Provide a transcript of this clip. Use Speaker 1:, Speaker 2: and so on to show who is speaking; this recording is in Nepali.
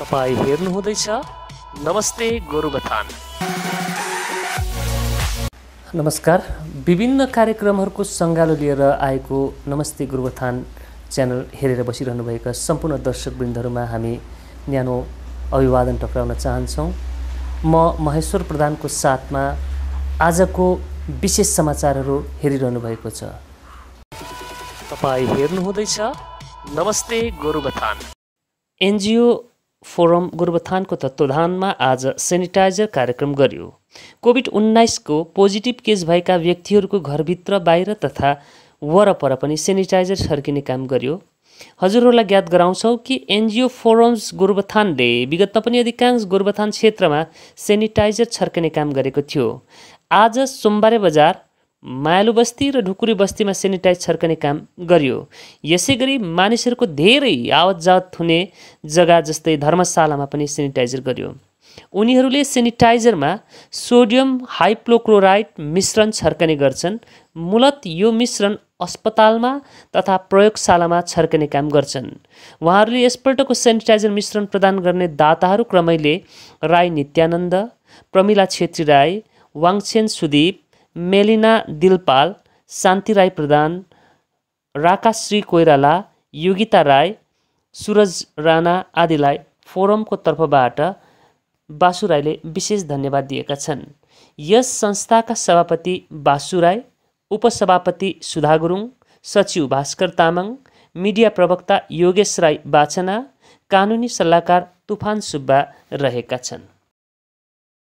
Speaker 1: तपाईँ हेर्नु नमस्ते गोरुबथान
Speaker 2: नमस्कार विभिन्न कार्यक्रमहरूको सङ्गालो लिएर आएको नमस्ते गोरुबथान च्यानल हेरेर बसिरहनुभएका सम्पूर्ण दर्शकवृन्दहरूमा हामी न्यानो अभिवादन टक्राउन चाहन्छौँ म महेश्वर प्रधानको साथमा आजको विशेष समाचारहरू हेरिरहनु भएको छ
Speaker 1: तपाईँ हेर्नुहुँदैछ नमस्ते गोरुबथान
Speaker 2: एनजिओ फोरम गोरुबथानको तत्वावधानमा आज सेनिटाइजर कार्यक्रम गरियो कोभिड उन्नाइसको पोजिटिभ केस भएका व्यक्तिहरूको घरभित्र बाहिर तथा वरपर पनि सेनिटाइजर छर्किने काम गरियो हजुरहरूलाई ज्ञात गराउँछौँ कि एनजिओ फोरम्स गोरुबथानले विगतमा पनि अधिकांश गोरुबथान क्षेत्रमा सेनिटाइजर छर्किने काम गरेको थियो आज सोमबारे बजार मायालु बस्ती र ढुकुरी बस्तीमा सेनिटाइज छर्कने काम गरियो यसै गरी मानिसहरूको धेरै आवत जावत हुने जग्गा जस्तै धर्मशालामा पनि सेनिटाइजर गरियो उनीहरूले सेनिटाइजरमा सोडियम हाइप्लोक्लोराइड मिश्रण छर्कने गर्छन् मूलत यो मिश्रण अस्पतालमा तथा प्रयोगशालामा छर्कने काम गर्छन् उहाँहरूले यसपल्टको सेनिटाइजर मिश्रण प्रदान गर्ने दाताहरू क्रमैले राई नित्यानन्द प्रमिला छेत्री राई वाङछेन सुदीप मेलिना दिलपाल शान्ति राई प्रधान राकाश्री कोइराला योगिता राई सुरज राणा आदिलाई फोरमको तर्फबाट बासु राईले विशेष धन्यवाद दिएका छन् यस संस्थाका सभापति बासु राई उपसभापति सुधा गुरुङ सचिव भास्कर तामाङ मिडिया प्रवक्ता योगेश राई बाछना कानुनी सल्लाहकार तुफान सुब्बा रहेका छन्